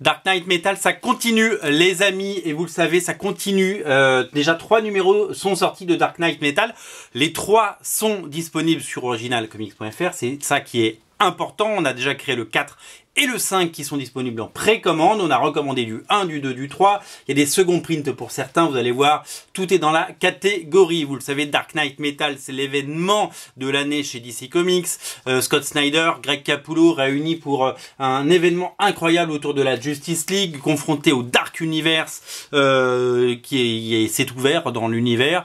Dark Knight Metal, ça continue les amis, et vous le savez, ça continue. Euh, déjà trois numéros sont sortis de Dark Knight Metal. Les trois sont disponibles sur originalcomics.fr, c'est ça qui est important. On a déjà créé le 4 et le 5 qui sont disponibles en précommande. On a recommandé du 1, du 2, du 3. Il y a des seconds prints pour certains, vous allez voir, tout est dans la catégorie. Vous le savez, Dark Knight Metal, c'est l'événement de l'année chez DC Comics. Euh, Scott Snyder, Greg Capullo réunis pour euh, un événement incroyable autour de la Justice League, confronté au Dark Universe euh, qui s'est ouvert dans l'univers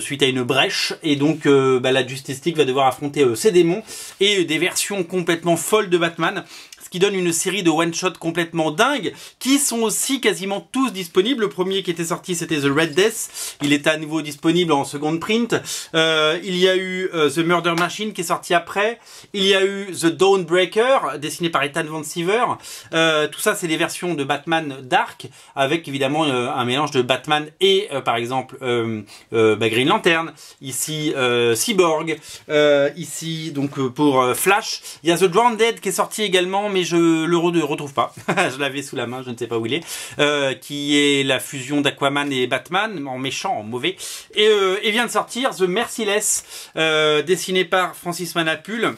suite à une brèche. Et donc bah, la Justice League va devoir affronter ses démons et des versions complètement folles de Batman ce qui donne une série de one-shots complètement dingue qui sont aussi quasiment tous disponibles. Le premier qui était sorti, c'était The Red Death. Il est à nouveau disponible en seconde print. Euh, il y a eu euh, The Murder Machine qui est sorti après. Il y a eu The Dawnbreaker, dessiné par Ethan Van Siever. Euh, tout ça, c'est des versions de Batman Dark, avec évidemment un mélange de Batman et, par exemple, bah, Green Lantern. Ici, Cyborg. ici, donc, pour Flash. Il y a The Drowned Dead qui est sorti également mais je le retrouve pas. je l'avais sous la main, je ne sais pas où il est. Euh, qui est la fusion d'Aquaman et Batman, en méchant, en mauvais. Et, euh, et vient de sortir The Merciless, euh, dessiné par Francis Manapul.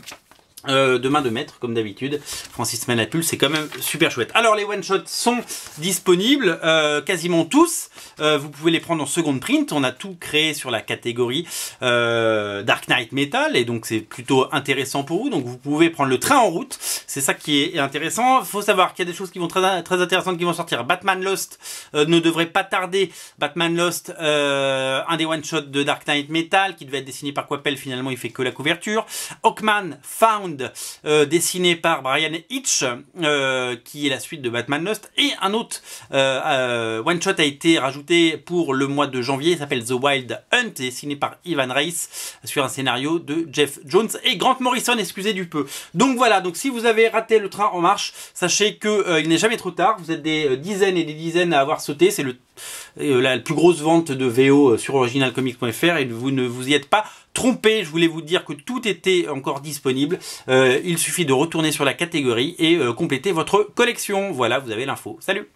Euh, de main de maître, comme d'habitude. Francis Manapul, c'est quand même super chouette. Alors, les one-shots sont disponibles, euh, quasiment tous. Euh, vous pouvez les prendre en seconde print. On a tout créé sur la catégorie Dark Knight Metal, et donc c'est plutôt intéressant pour vous. Donc, vous pouvez prendre le train en route. C'est ça qui est intéressant. Faut savoir qu'il y a des choses qui vont très, très intéressantes qui vont sortir. Batman Lost ne devrait pas tarder. Batman Lost, un des one-shots de Dark Knight Metal, qui devait être dessiné par Quapel finalement, il fait que la couverture. Hawkman Found euh, dessiné par Brian Hitch, euh, qui est la suite de Batman Lost, et un autre euh, one shot a été rajouté pour le mois de janvier, il s'appelle The Wild Hunt, dessiné par Ivan Reis sur un scénario de Jeff Jones et Grant Morrison, excusez du peu. Donc voilà, donc si vous avez raté le train en marche, sachez que il n'est jamais trop tard, vous êtes des dizaines et des dizaines à avoir sauté, c'est le euh, la plus grosse vente de VO euh, sur originalcomics.fr et vous ne vous y êtes pas trompé. Je voulais vous dire que tout était encore disponible. Euh, il suffit de retourner sur la catégorie et compléter votre collection. Voilà, vous avez l'info. Salut